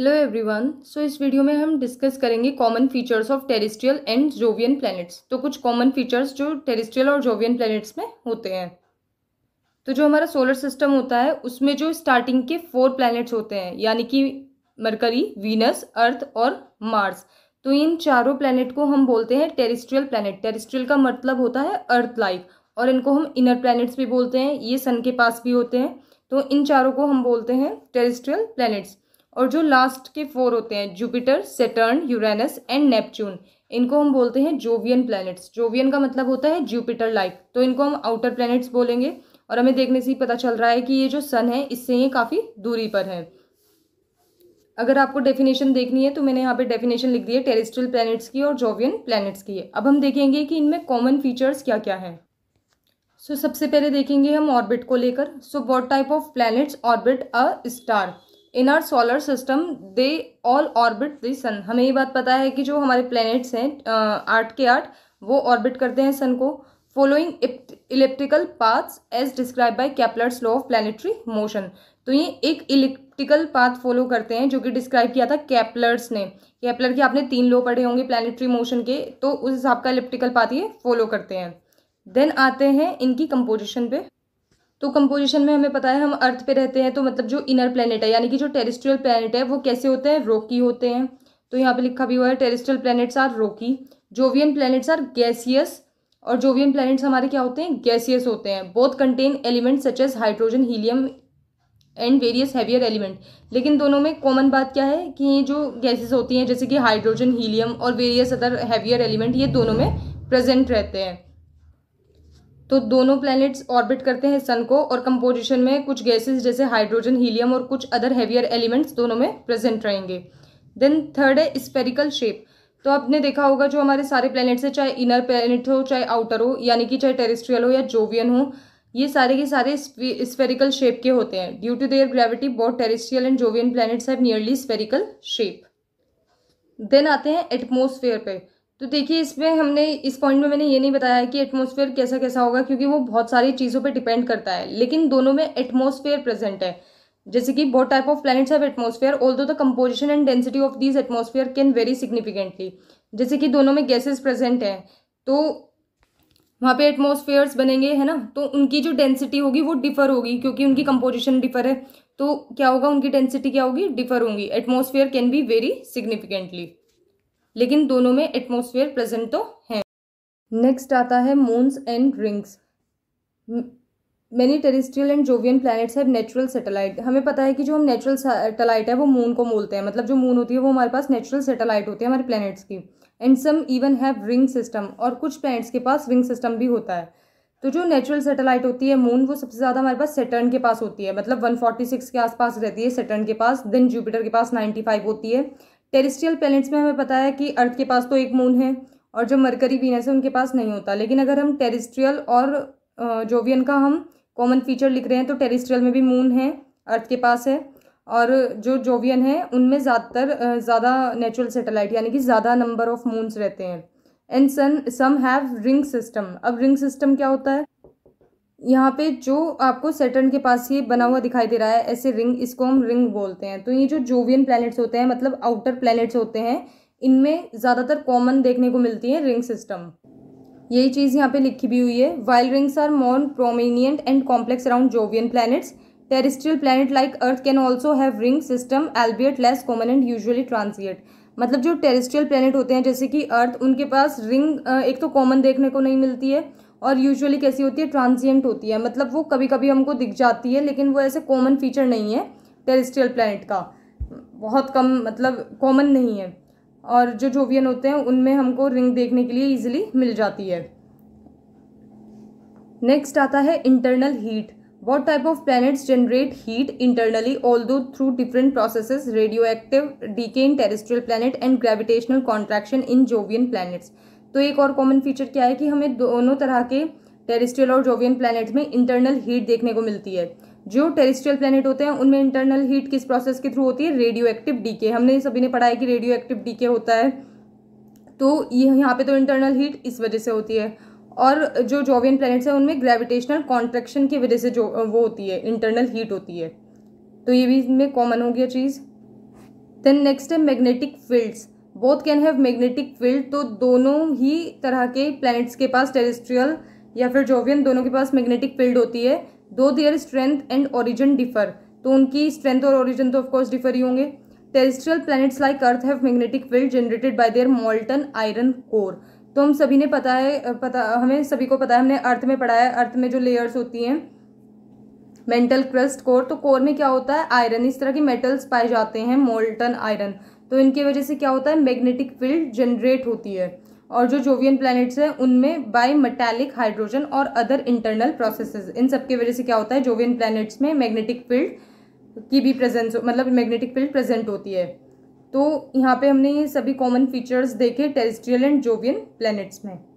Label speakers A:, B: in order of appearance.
A: hello everyone so इस video में हम डिस्कस करेंगे common features of terrestrial and Jovian planets तो कुछ कॉमन फीचर्स जो टेरिस्ट्रियल और जोवियन प्लैनेट्स में होते हैं तो जो हमारा सोलर सिस्टम होता है उसमें जो स्टार्टिंग के फोर प्लैनेट्स होते हैं यानी कि मरकरी वीनस अर्थ और मार्स तो इन चारों प्लानट को हम बोलते हैं टेरिस्ट्रियल प्लानट टेरिस्ट्रियल का मतलब होता है अर्थ लाइक और इनको हम इनर प्लानट्स भी बोलते हैं ये सन के पास भी होते हैं तो इन चारों को हम बोलते हैं टेरिस्ट्रियल प्लानट्स और जो लास्ट के फोर होते हैं Jupiter Saturn Uranus and Neptune इनको हम बोलते हैं जोवियन प्लैनेट्स जोवियन का मतलब होता है जुपिटर लाइक तो इनको हम आउटर प्लैनेट्स बोलेंगे और हमें देखने से ही पता चल रहा है कि ये जो सन है इससे ये काफ़ी दूरी पर है अगर आपको डेफिनेशन देखनी है तो मैंने यहाँ पे डेफिनेशन लिख दी है टेरिस्ट्रियल प्लैनेट्स की और जोवियन प्लैनेट्स की है अब हम देखेंगे कि इनमें कॉमन फीचर्स क्या क्या हैं सो so, सबसे पहले देखेंगे हम ऑर्बिट को लेकर so what type of planets orbit a star in our solar system they all orbit the sun हमें ये बात पता है कि जो हमारे प्लैनेट्स हैं आठ के आठ वो ऑर्बिट करते हैं सन को following elliptical paths as describe by Kepler's law of planetary motion तो ये एक इलेप्टिकल पाथ फॉलो करते हैं जो कि डिस्क्राइब किया था कैपलर्स ने कैपलर के आपने तीन लॉ पढ़े होंगे प्लानिट्री मोशन के तो उस हिसाब का इलेप्टिकल पाथ ये फॉलो करते हैं देन आते हैं इनकी कंपोजिशन पे तो कंपोजिशन में हमें पता है हम अर्थ पे रहते हैं तो मतलब जो इनर प्लानट है यानी कि जो टेरिस्ट्रियल प्लेनेट है वो कैसे होते हैं रोकी होते हैं तो यहाँ पे लिखा भी हुआ है terrestrial planets are rocky Jovian planets are gaseous और जोवियन प्लेनेट्स हमारे क्या होते हैं गैसियस होते हैं both contain element such as hydrogen helium and various heavier element लेकिन दोनों में कॉमन बात क्या है कि ये जो गैसेस होती हैं जैसे कि हाइड्रोजन हीलियम और वेरियस अदर हैवियर एलिमेंट ये दोनों में प्रेजेंट रहते हैं तो दोनों प्लैनेट्स ऑर्बिट करते हैं सन को और कंपोजिशन में कुछ गैसेस जैसे हाइड्रोजन हीलियम और कुछ अदर हैवियर एलिमेंट्स दोनों में प्रेजेंट रहेंगे देन थर्ड है स्पेरिकल शेप तो आपने देखा होगा जो हमारे सारे प्लैनेट्स हैं चाहे इनर प्लैनेट हो चाहे आउटर हो यानी कि चाहे टेरिस्ट्रियल हो या जोवियन हो ये सारे के सारे स्पेरिकल शेप के होते हैं due to their gravity both terrestrial and Jovian planets have nearly spherical shape then आते हैं एटमोसफेयर पे तो देखिए इसमें हमने इस पॉइंट में मैंने ये नहीं बताया कि एटमॉस्फेयर कैसा कैसा होगा क्योंकि वो बहुत सारी चीज़ों पे डिपेंड करता है लेकिन दोनों में एटमोसफेयर प्रेजेंट है जैसे कि both type of planets have atmosphere although the composition and density of this atmosphere can vary significantly जैसे कि दोनों में गैसेज प्रेजेंट हैं तो वहाँ पे एटमोसफेयर्स बनेंगे है ना तो उनकी जो डेंसिटी होगी वो डिफर होगी क्योंकि उनकी कंपोजिशन डिफर है तो क्या होगा उनकी डेंसिटी क्या होगी डिफर होंगी atmosphere can be vary significantly लेकिन दोनों में एटमोसफेयर प्रेजेंट तो है नेक्स्ट आता है moons and rings many terrestrial and Jovian planets have natural satellite हमें पता है कि जो हम नेचुरल सेटेलाइट है वो मून को बोलते हैं मतलब जो मून होती है वो हमारे पास नेचुरल सेटेलाइट होती है हमारे प्लैनेट्स की and some even have ring system और कुछ प्लैनेट्स के पास रिंग सिस्टम भी होता है तो जो नेचुरल सेटेलाइट होती है मून वो सबसे ज़्यादा हमारे पास सेटर्न के पास होती है मतलब सिक्स के आसपास रहती है सेटर्न के पास देन जूपिटर के पास फाइव होती है टेरिस्ट्रियल प्लैनेट्स में हमें पता है कि अर्थ के पास तो एक मून है और जो मरकरी वीनस है उनके पास नहीं होता लेकिन अगर हम टेरिस्ट्रियल और जोवियन का हम कॉमन फीचर लिख रहे हैं तो टेरिस्ट्रियल में भी मून है अर्थ के पास है और जो जोवियन है उनमें ज़्यादातर ज़्यादा नेचुरल सेटेलाइट यानी कि ज़्यादा नंबर ऑफ मून्स रहते हैं and some some have ring system अब रिंग सिस्टम क्या होता है यहाँ पे जो आपको सेटर्न के पास ये बना हुआ दिखाई दे रहा है ऐसे रिंग इसको हम रिंग बोलते हैं तो ये जो जोवियन प्लैनेट्स होते हैं मतलब आउटर प्लैनेट्स होते हैं इनमें ज़्यादातर कॉमन देखने को मिलती है रिंग सिस्टम यही चीज़ यहाँ पे लिखी भी हुई है while rings are more prominent and complex around Jovian planets terrestrial planet like Earth can also have ring system albeit less common and usually transient मतलब जो टेरिस्ट्रियल प्लैनेट होते हैं जैसे कि अर्थ उनके पास रिंग एक तो कॉमन देखने को नहीं मिलती है और यूजुअली कैसी होती है ट्रांसियंट होती है मतलब वो कभी कभी हमको दिख जाती है लेकिन वो ऐसे कॉमन फीचर नहीं है टेरिस्ट्रियल प्लैनेट का बहुत कम मतलब कॉमन नहीं है और जो जोवियन होते हैं उनमें हमको रिंग देखने के लिए ईजिली मिल जाती है नेक्स्ट आता है internal heat what type of planets generate heat internally although through different process radioactive decay in terrestrial planet and gravitational contraction in Jovian planets तो एक और कॉमन फीचर क्या है कि हमें दोनों तरह के टेरिस्ट्रियल और जोवियन प्लैनेट में इंटरनल हीट देखने को मिलती है जो टेरिस्ट्रियल प्लैनेट होते हैं उनमें इंटरनल हीट किस प्रोसेस के थ्रू होती है रेडियो एक्टिव डीके हमने सभी ने पढ़ा है कि रेडियो एक्टिव डीके होता है तो ये यहाँ पे तो इंटरनल हीट इस वजह से होती है और जो जोवियन प्लैनेट्स हैं उनमें ग्रेविटेशनल कॉन्ट्रेक्शन की वजह से जो वो होती है इंटरनल हीट होती है तो ये भी इसमें कॉमन हो गया चीज़ देन नेक्स्ट है magnetic fields both can have magnetic field तो दोनों ही तरह के प्लैनेट्स के पास टेरेस्ट्रियल या फिर जोवियन दोनों के पास मैग्नेटिक फील्ड होती है though their strength and origin differ तो उनकी स्ट्रेंथ और ओरिजिन तो ऑफकोर्स डिफर ही होंगे terrestrial planets like Earth have magnetic field generated by their molten iron core तो हम सभी ने पता है पता हमें सभी को पता है हमने अर्थ में पढ़ा है अर्थ में जो लेयर्स होती हैं मेंटल क्रस्ट कोर तो कोर में क्या होता है आयरन इस तरह के मेटल्स पाए जाते हैं मोल्टन आयरन तो इनकी वजह से क्या होता है मैग्नेटिक फील्ड जनरेट होती है और जो जोवियन प्लैनेट्स हैं उनमें बाई मेटेलिक हाइड्रोजन और अदर इंटरनल प्रोसेसेस इन सब वजह से क्या होता है जोवियन प्लैनेट्स में मैग्नेटिक फील्ड की भी प्रेजेंस मतलब मैग्नेटिक फील्ड प्रेजेंट होती है तो यहाँ पे हमने ये सभी कॉमन फीचर्स देखे टेरिस्ट्रियल एंड जोवियन प्लैनेट्स में